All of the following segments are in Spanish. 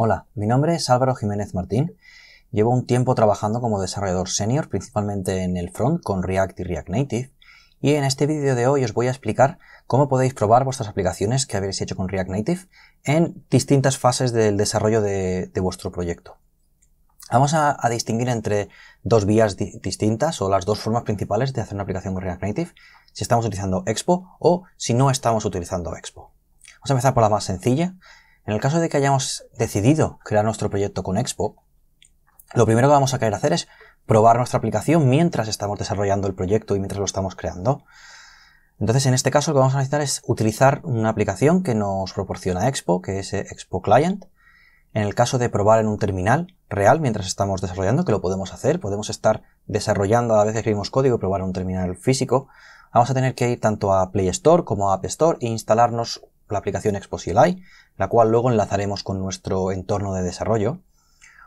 Hola, mi nombre es Álvaro Jiménez Martín. Llevo un tiempo trabajando como desarrollador senior, principalmente en el front con React y React Native, y en este vídeo de hoy os voy a explicar cómo podéis probar vuestras aplicaciones que habéis hecho con React Native en distintas fases del desarrollo de, vuestro proyecto. Vamos a, distinguir entre dos vías distintas o las dos formas principales de hacer una aplicación con React Native, si estamos utilizando Expo o si no estamos utilizando Expo. Vamos a empezar por la más sencilla, en el caso de que hayamos decidido crear nuestro proyecto con Expo, lo primero que vamos a querer hacer es probar nuestra aplicación mientras estamos desarrollando el proyecto y mientras lo estamos creando. Entonces, en este caso, lo que vamos a necesitar es utilizar una aplicación que nos proporciona Expo, que es eh, Expo Client. En el caso de probar en un terminal real mientras estamos desarrollando, que lo podemos hacer, podemos estar desarrollando a la vez que escribimos código y probar en un terminal físico, vamos a tener que ir tanto a Play Store como a App Store e instalarnos la aplicación Expo CLI, la cual luego enlazaremos con nuestro entorno de desarrollo,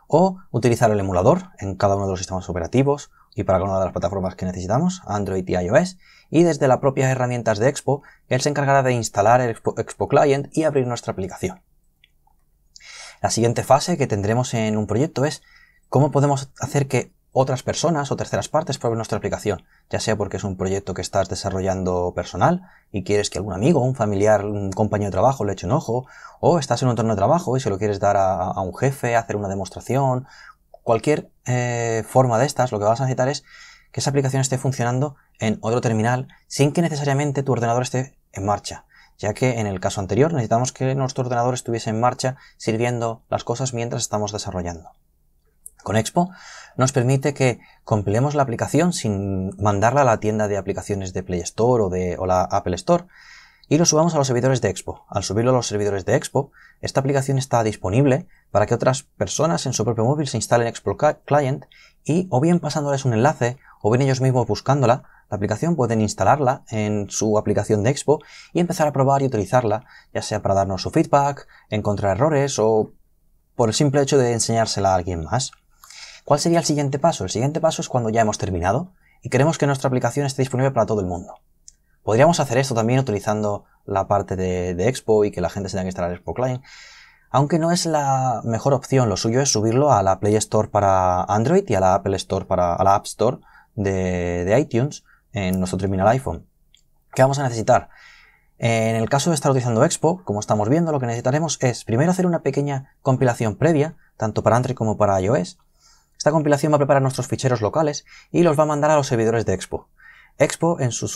o utilizar el emulador en cada uno de los sistemas operativos y para cada una de las plataformas que necesitamos, Android y iOS, y desde las propias herramientas de Expo, él se encargará de instalar el Expo Client y abrir nuestra aplicación. La siguiente fase que tendremos en un proyecto es cómo podemos hacer que otras personas o terceras partes prueben nuestra aplicación, ya sea porque es un proyecto que estás desarrollando personal y quieres que algún amigo, un familiar, un compañero de trabajo le eche un ojo, o estás en un entorno de trabajo y se lo quieres dar a, un jefe, hacer una demostración, cualquier eh, forma de estas, lo que vas a necesitar es que esa aplicación esté funcionando en otro terminal sin que necesariamente tu ordenador esté en marcha, ya que en el caso anterior necesitamos que nuestro ordenador estuviese en marcha sirviendo las cosas mientras estamos desarrollando. Con Expo nos permite que compilemos la aplicación sin mandarla a la tienda de aplicaciones de Play Store o, de, la Apple Store y lo subamos a los servidores de Expo. Al subirlo a los servidores de Expo, esta aplicación está disponible para que otras personas en su propio móvil se instalen Expo Client y o bien pasándoles un enlace o bien ellos mismos buscándola, la aplicación pueden instalarla en su aplicación de Expo y empezar a probar y utilizarla, ya sea para darnos su feedback, encontrar errores o por el simple hecho de enseñársela a alguien más. ¿Cuál sería el siguiente paso? El siguiente paso es cuando ya hemos terminado y queremos que nuestra aplicación esté disponible para todo el mundo. Podríamos hacer esto también utilizando la parte de, Expo y que la gente se tenga que instalar Expo Client. Aunque no es la mejor opción, lo suyo es subirlo a la Play Store para Android y a la Apple Store para, la App Store de, de iTunes en nuestro terminal iPhone. ¿Qué vamos a necesitar? En el caso de estar utilizando Expo, como estamos viendo, lo que necesitaremos es primero hacer una pequeña compilación previa, tanto para Android como para iOS, esta compilación va a preparar nuestros ficheros locales y los va a mandar a los servidores de Expo. Expo en sus,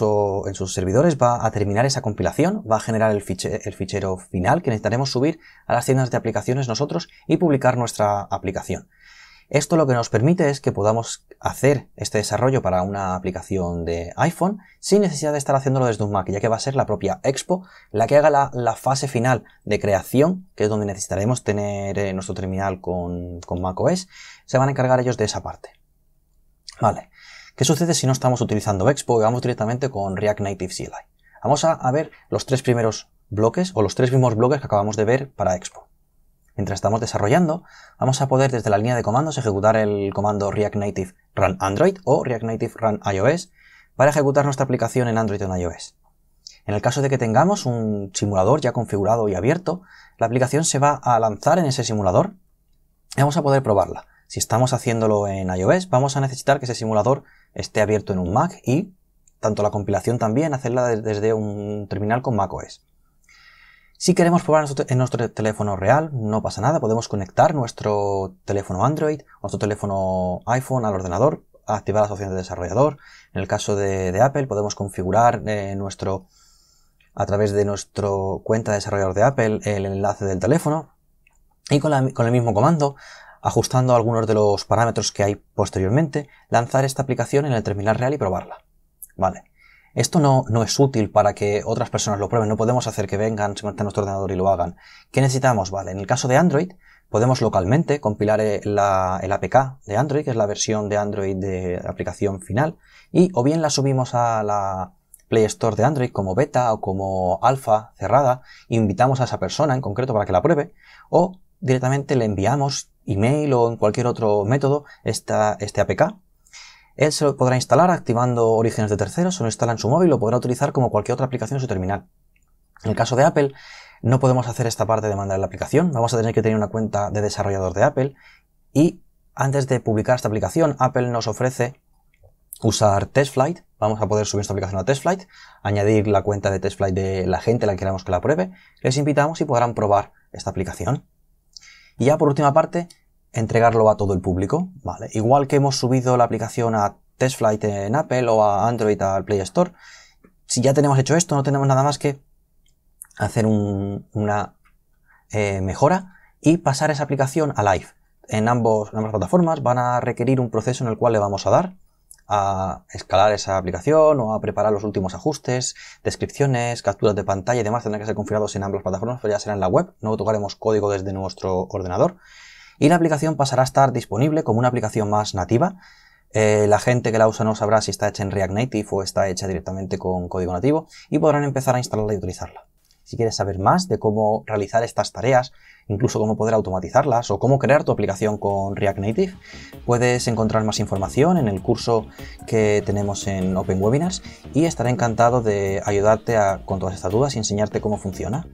servidores va a terminar esa compilación, va a generar el, el fichero final que necesitaremos subir a las tiendas de aplicaciones nosotros y publicar nuestra aplicación. Esto lo que nos permite es que podamos hacer este desarrollo para una aplicación de iPhone sin necesidad de estar haciéndolo desde un Mac, ya que va a ser la propia Expo la que haga la, fase final de creación, que es donde necesitaremos tener eh, nuestro terminal con, con macOS. Se van a encargar ellos de esa parte. Vale. ¿Qué sucede si no estamos utilizando Expo y vamos directamente con React Native CLI? Vamos a ver los tres primeros bloques o los tres mismos bloques que acabamos de ver para Expo mientras estamos desarrollando, vamos a poder desde la línea de comandos ejecutar el comando React Native Run Android o React Native Run iOS para ejecutar nuestra aplicación en Android o en iOS. En el caso de que tengamos un simulador ya configurado y abierto, la aplicación se va a lanzar en ese simulador y vamos a poder probarla. Si estamos haciéndolo en iOS, vamos a necesitar que ese simulador esté abierto en un Mac y tanto la compilación también hacerla desde un terminal con macOS. Si queremos probar en nuestro teléfono real, no pasa nada, podemos conectar nuestro teléfono Android, o nuestro teléfono iPhone al ordenador, activar las opciones de desarrollador. En el caso de, Apple, podemos configurar eh, nuestro, a través de nuestra cuenta de desarrollador de Apple el enlace del teléfono y con, con el mismo comando ajustando algunos de los parámetros que hay posteriormente, lanzar esta aplicación en el terminal real y probarla. Vale. Esto no, no es útil para que otras personas lo prueben, no podemos hacer que vengan, se conecten a nuestro ordenador y lo hagan. ¿Qué necesitamos? Vale, en el caso de Android, podemos localmente compilar el APK de Android, que es la versión de Android de aplicación final, y o bien la subimos a la Play Store de Android como beta o como alfa cerrada, invitamos a esa persona en concreto para que la pruebe, o directamente le enviamos email o en cualquier otro método esta, este APK él se lo podrá instalar activando orígenes de terceros, o lo instala en su móvil, lo podrá utilizar como cualquier otra aplicación en su terminal. En el caso de Apple, no podemos hacer esta parte de mandar la aplicación, vamos a tener que tener una cuenta de desarrollador de Apple y antes de publicar esta aplicación, Apple nos ofrece usar TestFlight, vamos a poder subir esta aplicación a TestFlight, añadir la cuenta de TestFlight de la gente, la que queramos que la pruebe, les invitamos y podrán probar esta aplicación. Y ya por última parte, entregarlo a todo el público, Igual que hemos subido la aplicación a TestFlight en Apple o a Android al Play Store, si ya tenemos hecho esto, no tenemos nada más que hacer una eh, mejora y pasar esa aplicación a Live. En, ambos, en ambas plataformas van a requerir un proceso en el cual le vamos a dar a escalar esa aplicación o a preparar los últimos ajustes, descripciones, capturas de pantalla y demás tendrán que ser configurados en ambas plataformas, pero ya será en la web, no tocaremos código desde nuestro ordenador y la aplicación pasará a estar disponible como una aplicación más nativa. Eh, la gente que la usa no sabrá si está hecha en React Native o está hecha directamente con código nativo y podrán empezar a instalarla y utilizarla. Si quieres saber más de cómo realizar estas tareas, incluso cómo poder automatizarlas o cómo crear tu aplicación con React Native, puedes encontrar más información en el curso que tenemos en Open Webinars y estaré encantado de ayudarte con todas estas dudas y enseñarte cómo funciona.